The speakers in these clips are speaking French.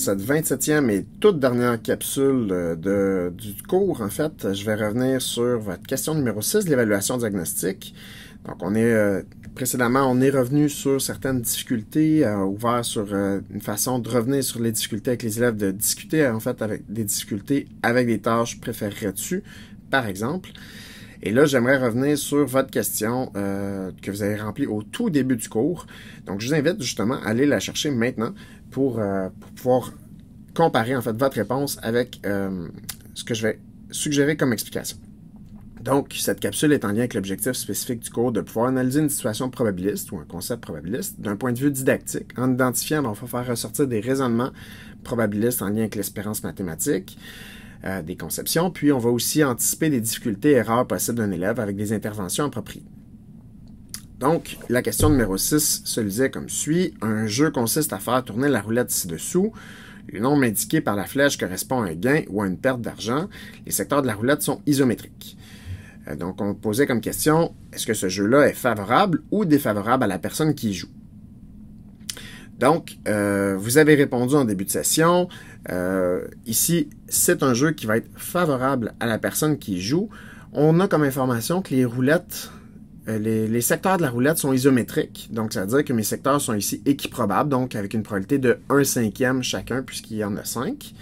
cette 27e et toute dernière capsule euh, du cours, en fait, je vais revenir sur votre question numéro 6, l'évaluation diagnostique. Donc, on est euh, précédemment, on est revenu sur certaines difficultés, euh, ouvert sur une façon de revenir sur les difficultés avec les élèves, de discuter en fait avec des difficultés avec des tâches préférerais-tu, par exemple. Et là, j'aimerais revenir sur votre question euh, que vous avez remplie au tout début du cours. Donc, je vous invite justement à aller la chercher maintenant pour, euh, pouvoir comparer en fait votre réponse avec euh, ce que je vais suggérer comme explication. Donc, cette capsule est en lien avec l'objectif spécifique du cours de pouvoir analyser une situation probabiliste ou un concept probabiliste d'un point de vue didactique en identifiant, ben, on va faire ressortir des raisonnements probabilistes en lien avec l'espérance mathématique. Euh, des conceptions, puis on va aussi anticiper des difficultés et erreurs possibles d'un élève avec des interventions appropriées. Donc, la question numéro 6 se lisait comme suit. Un jeu consiste à faire tourner la roulette ci-dessous. Le nombre indiqué par la flèche correspond à un gain ou à une perte d'argent. Les secteurs de la roulette sont isométriques. Euh, donc, on posait comme question, est-ce que ce jeu-là est favorable ou défavorable à la personne qui y joue? Donc, euh, vous avez répondu en début de session. Euh, ici, c'est un jeu qui va être favorable à la personne qui joue. On a comme information que les roulettes, euh, les, secteurs de la roulette sont isométriques. Donc, ça veut dire que mes secteurs sont ici équiprobables, donc avec une probabilité de 1 cinquième chacun, puisqu'il y en a 5.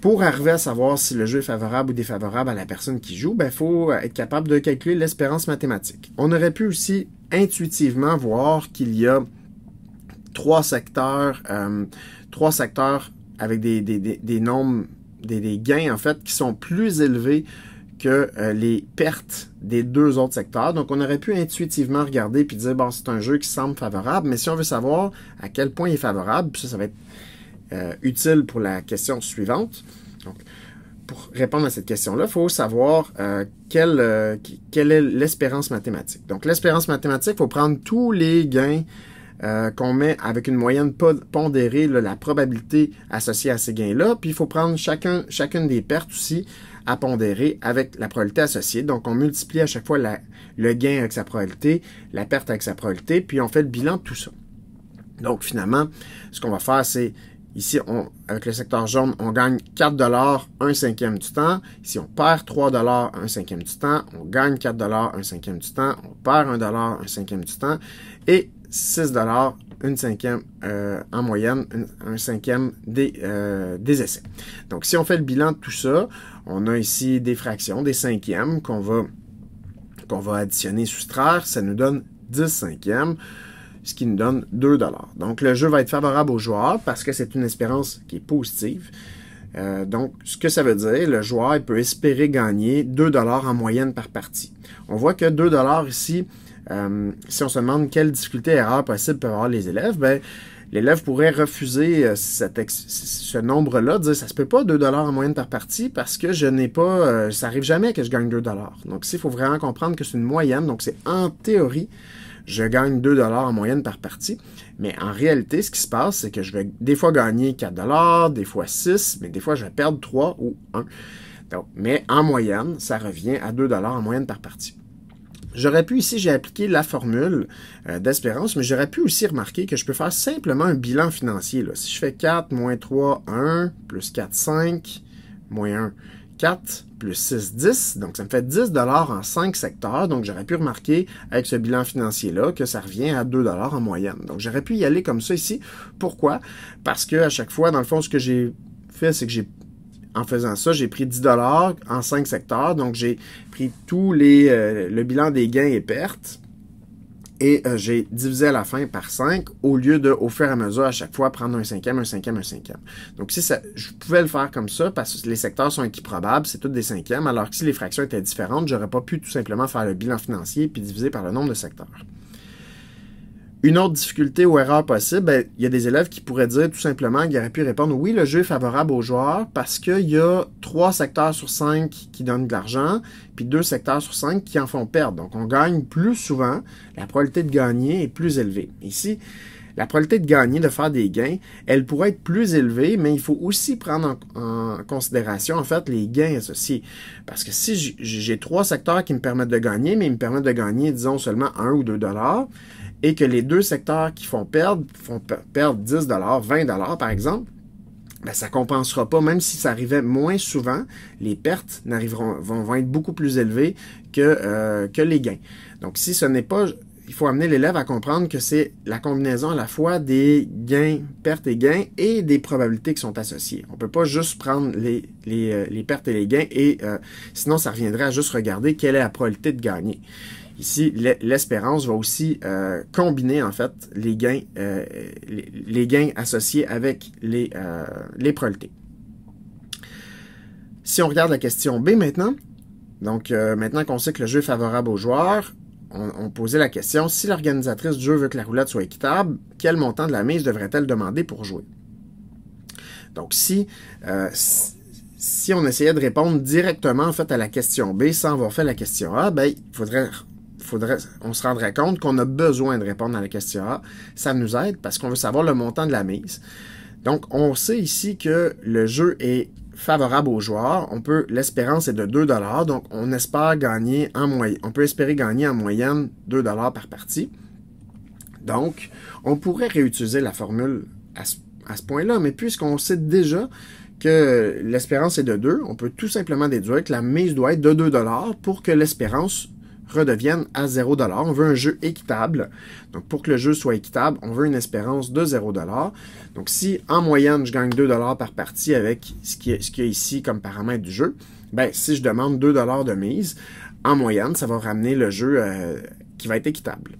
Pour arriver à savoir si le jeu est favorable ou défavorable à la personne qui joue, il ben, faut être capable de calculer l'espérance mathématique. On aurait pu aussi intuitivement voir qu'il y a trois secteurs, euh, trois secteurs avec des, des, nombres, des, gains en fait, qui sont plus élevés que euh, les pertes des deux autres secteurs. Donc, on aurait pu intuitivement regarder puis dire, bon, c'est un jeu qui semble favorable, mais si on veut savoir à quel point il est favorable, ça, ça va être euh, utile pour la question suivante. Donc, pour répondre à cette question-là, il faut savoir quelle, quelle, est l'espérance mathématique. Donc, l'espérance mathématique, il faut prendre tous les gains euh, qu'on met avec une moyenne pondérée la probabilité associée à ces gains-là. Puis il faut prendre chacun, chacune des pertes aussi à pondérer avec la probabilité associée. Donc on multiplie à chaque fois le gain avec sa probabilité, la perte avec sa probabilité, puis on fait le bilan de tout ça. Donc finalement, ce qu'on va faire, c'est Ici, on, avec le secteur jaune, on gagne 4 dollars, un cinquième du temps. Ici, on perd 3 dollars, un cinquième du temps. On gagne 4 dollars, un cinquième du temps. On perd 1 dollar, un cinquième du temps. Et 6 dollars une cinquième euh, en moyenne, un cinquième euh, des, essais. Donc, si on fait le bilan de tout ça, on a ici des fractions, des cinquièmes qu'on va, qu'on va additionner, soustraire. Ça nous donne 10 cinquièmes, ce qui nous donne 2 Donc, le jeu va être favorable au joueur parce que c'est une espérance qui est positive. Euh, donc, ce que ça veut dire, le joueur peut espérer gagner 2 en moyenne par partie. On voit que 2 ici, euh, si on se demande quelles difficultés et erreurs possibles peuvent avoir les élèves, ben, l'élève pourrait refuser euh, ce nombre-là, dire ça se peut pas 2 dollars en moyenne par partie parce que je n'ai pas, euh, ça arrive jamais que je gagne 2 dollars. Donc, il faut vraiment comprendre que c'est une moyenne, donc c'est en théorie, je gagne 2 dollars en moyenne par partie, mais en réalité, ce qui se passe, c'est que je vais des fois gagner 4 dollars, des fois 6, mais des fois je vais perdre 3 ou 1. Donc, mais en moyenne, ça revient à 2 dollars en moyenne par partie. J'aurais pu ici, j'ai appliqué la formule euh, d'espérance, mais j'aurais pu aussi remarquer que je peux faire simplement un bilan financier. Là. Si je fais 4, moins 3, 1, plus 4, 5, moins 1, 4, plus 6, 10. Donc, ça me fait 10 en 5 secteurs. Donc, j'aurais pu remarquer avec ce bilan financier-là que ça revient à 2 en moyenne. Donc, j'aurais pu y aller comme ça ici. Pourquoi? Parce que à chaque fois, dans le fond, ce que j'ai fait, c'est que j'ai en faisant ça, j'ai pris 10 dollars en 5 secteurs. Donc, j'ai pris tous les, euh, le bilan des gains et pertes. Et euh, j'ai divisé à la fin par 5 au lieu de, au fur et à mesure, à chaque fois, prendre un cinquième, un cinquième, un cinquième. Donc, si je pouvais le faire comme ça parce que les secteurs sont équiprobables, c'est toutes des cinquièmes, alors que si les fractions étaient différentes, j'aurais pas pu tout simplement faire le bilan financier puis diviser par le nombre de secteurs. Une autre difficulté ou erreur possible, ben, il y a des élèves qui pourraient dire tout simplement qu'ils auraient pu répondre oui, le jeu est favorable aux joueurs parce qu'il y a trois secteurs sur cinq qui donnent de l'argent, puis deux secteurs sur cinq qui en font perdre. Donc on gagne plus souvent, la probabilité de gagner est plus élevée. Ici, la probabilité de gagner, de faire des gains, elle pourrait être plus élevée, mais il faut aussi prendre en, en considération, en fait, les gains associés. Parce que si j'ai trois secteurs qui me permettent de gagner, mais ils me permettent de gagner, disons, seulement un ou deux dollars, et que les deux secteurs qui font perdre, font perdre 10 dollars, 20 dollars par exemple, ben, ça compensera pas, même si ça arrivait moins souvent, les pertes vont, être beaucoup plus élevées que, euh, que les gains. Donc, si ce n'est pas il faut amener l'élève à comprendre que c'est la combinaison à la fois des gains, pertes et gains et des probabilités qui sont associées. On ne peut pas juste prendre les, les, euh, pertes et les gains et euh, sinon ça reviendrait à juste regarder quelle est la probabilité de gagner. Ici, l'espérance va aussi euh, combiner en fait les gains, euh, les, gains associés avec les, les probabilités. Si on regarde la question B maintenant, donc maintenant qu'on sait que le jeu est favorable aux joueurs, on, posait la question si l'organisatrice du jeu veut que la roulette soit équitable, quel montant de la mise devrait-elle demander pour jouer Donc, si, euh, on essayait de répondre directement fait à la question B sans avoir fait la question A, ben, il faudrait Faudrait, on se rendrait compte qu'on a besoin de répondre à la question A. Ça nous aide parce qu'on veut savoir le montant de la mise. Donc, on sait ici que le jeu est favorable aux joueurs. On peut, l'espérance est de 2 donc on espère gagner en on peut espérer gagner en moyenne 2 par partie. Donc, on pourrait réutiliser la formule à ce, à ce point-là, mais puisqu'on sait déjà que l'espérance est de 2, on peut tout simplement déduire que la mise doit être de 2 pour que l'espérance redeviennent à 0 On veut un jeu équitable. Donc, pour que le jeu soit équitable, on veut une espérance de 0 Donc, si en moyenne, je gagne 2 par partie avec ce qui est, qu'il y a ici comme paramètre du jeu, ben, si je demande 2 de mise, en moyenne, ça va ramener le jeu euh, qui va être équitable.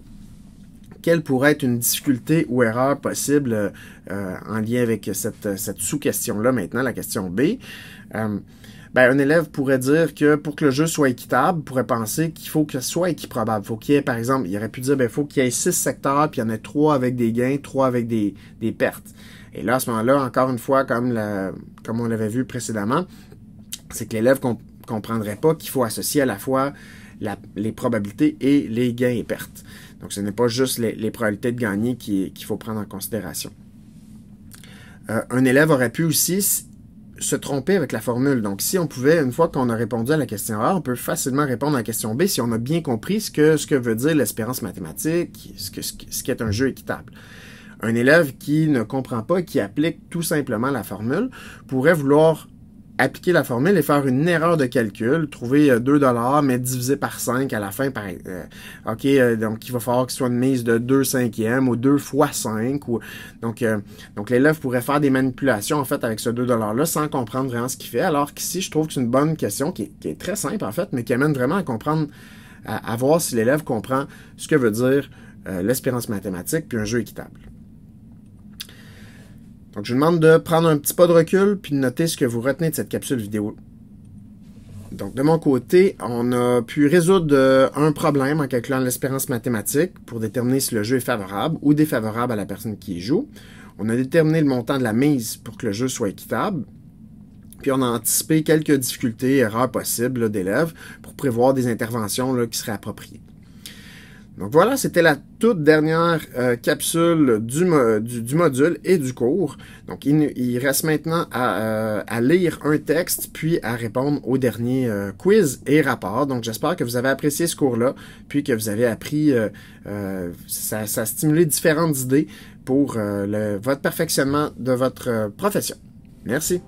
Quelle pourrait être une difficulté ou erreur possible euh, en lien avec cette, sous-question-là maintenant, la question B? Euh, ben, un élève pourrait dire que pour que le jeu soit équitable, pourrait penser qu'il faut que ce soit équiprobable. Faut qu'il par exemple, il aurait pu dire, ben, faut qu'il y ait six secteurs, puis il y en ait trois avec des gains, trois avec des, pertes. Et là, à ce moment-là, encore une fois, comme, comme on l'avait vu précédemment, c'est que l'élève ne comprendrait pas qu'il faut associer à la fois les probabilités et les gains et pertes. Donc, ce n'est pas juste les, probabilités de gagner qu'il faut prendre en considération. Euh, un élève aurait pu aussi, se tromper avec la formule. Donc, si on pouvait, une fois qu'on a répondu à la question A, on peut facilement répondre à la question B si on a bien compris ce que, ce veut dire l'espérance mathématique, ce qu'est est un jeu équitable. Un élève qui ne comprend pas, qui applique tout simplement la formule, pourrait vouloir appliquer la formule et faire une erreur de calcul, trouver 2 euh, dollars mais diviser par 5 à la fin par euh, OK euh, donc il va falloir qu'il soit une mise de 2 cinquièmes ou 2 fois 5 ou donc donc l'élève pourrait faire des manipulations en fait avec ce 2 dollars là sans comprendre vraiment ce qu'il fait alors qu'ici je trouve que c'est une bonne question qui est, très simple en fait mais qui amène vraiment à comprendre à, à voir si l'élève comprend ce que veut dire l'espérance mathématique puis un jeu équitable. Donc, je vous demande de prendre un petit pas de recul puis de noter ce que vous retenez de cette capsule vidéo. Donc, de mon côté, on a pu résoudre euh, un problème en calculant l'espérance mathématique pour déterminer si le jeu est favorable ou défavorable à la personne qui y joue. On a déterminé le montant de la mise pour que le jeu soit équitable. Puis on a anticipé quelques difficultés, erreurs possibles d'élèves pour prévoir des interventions qui seraient appropriées. Donc voilà, c'était la toute dernière euh, capsule du, du, module et du cours. Donc il, reste maintenant euh, à, lire un texte, puis à répondre au dernier euh, quiz et rapport. Donc j'espère que vous avez apprécié ce cours-là, puis que vous avez appris, ça, ça, a stimulé différentes idées pour le, votre perfectionnement de votre profession. Merci.